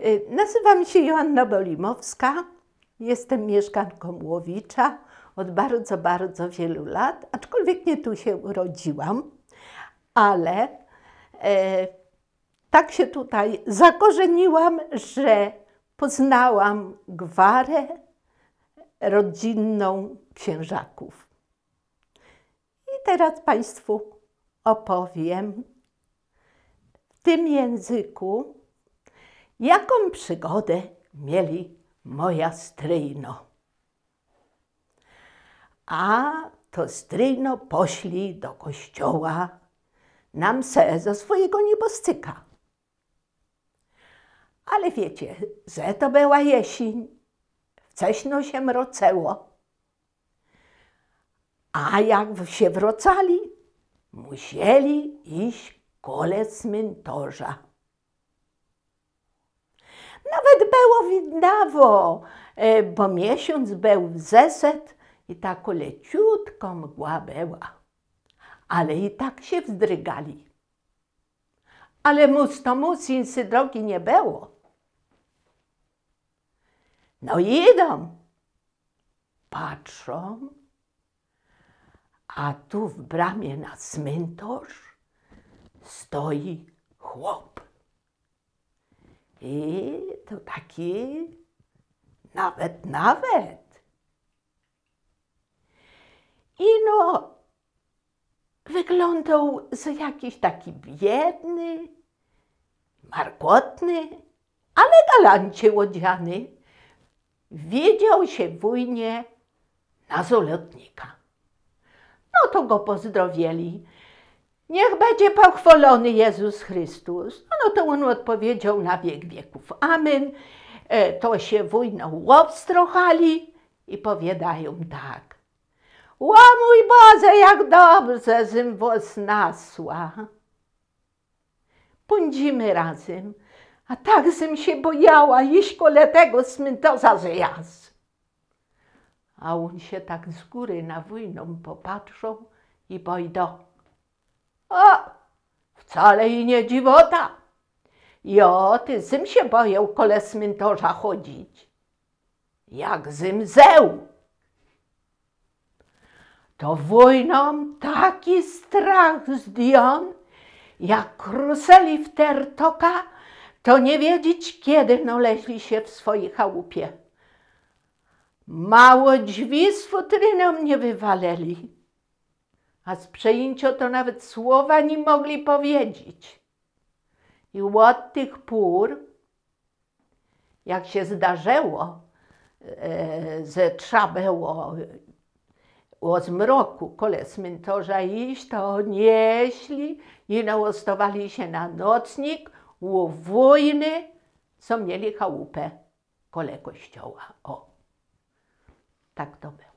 Y, Nazywam się Joanna Bolimowska, jestem mieszkanką Łowicza od bardzo, bardzo wielu lat, aczkolwiek nie tu się urodziłam, ale e, tak się tutaj zakorzeniłam, że poznałam gwarę rodzinną księżaków. I teraz Państwu opowiem w tym języku, jaką przygodę mieli moja stryjno. A to stryjno poszli do kościoła na se ze swojego nieboszczyka. Ale wiecie, że to była jesień, wcześno się mroceło. A jak się wrocali, musieli iść kole cmentarza. Nawet było widnawo, e, bo miesiąc był w zeset i tak leciutko mgła była. Ale i tak się wzdrygali. Ale mus to mus, insy drogi nie było. No idą. Patrzą. A tu w bramie na cmentarz stoi chłop. I to taki nawet, nawet. I no, wyglądał za jakiś taki biedny, markotny, ale galancie łodziany. Wiedział się wujnie na zolotnika. No to go pozdrowieli. Niech będzie pochwolony Jezus Chrystus. No to on odpowiedział na wiek wieków. Amen. E, to się wójną łop strochali i powiadają tak. O mój Boże, jak dobrze, żem was nasła. Pędzimy razem, a tak zim się bojała iść kole tego cmentarza, że jas. A on się tak z góry na wójną popatrzył i pojdą. O, wcale i nie dziwota. Jo, ty zym się boję kole cmentarza chodzić. Jak zym zeł. To wojną taki strach zdjął, jak kruseli w tertoka, to nie wiedzieć, kiedy noleźli się w swojej chałupie. Mało drzwi z futryną nie wywaleli a z przejęcia to nawet słowa nie mogli powiedzieć. I od tych pór, jak się zdarzyło, e, że trzeba było o zmroku kole cmentarza iść, to nieśli i naostowali się na nocnik u wojny, co mieli chałupę kole kościoła. O, tak to było.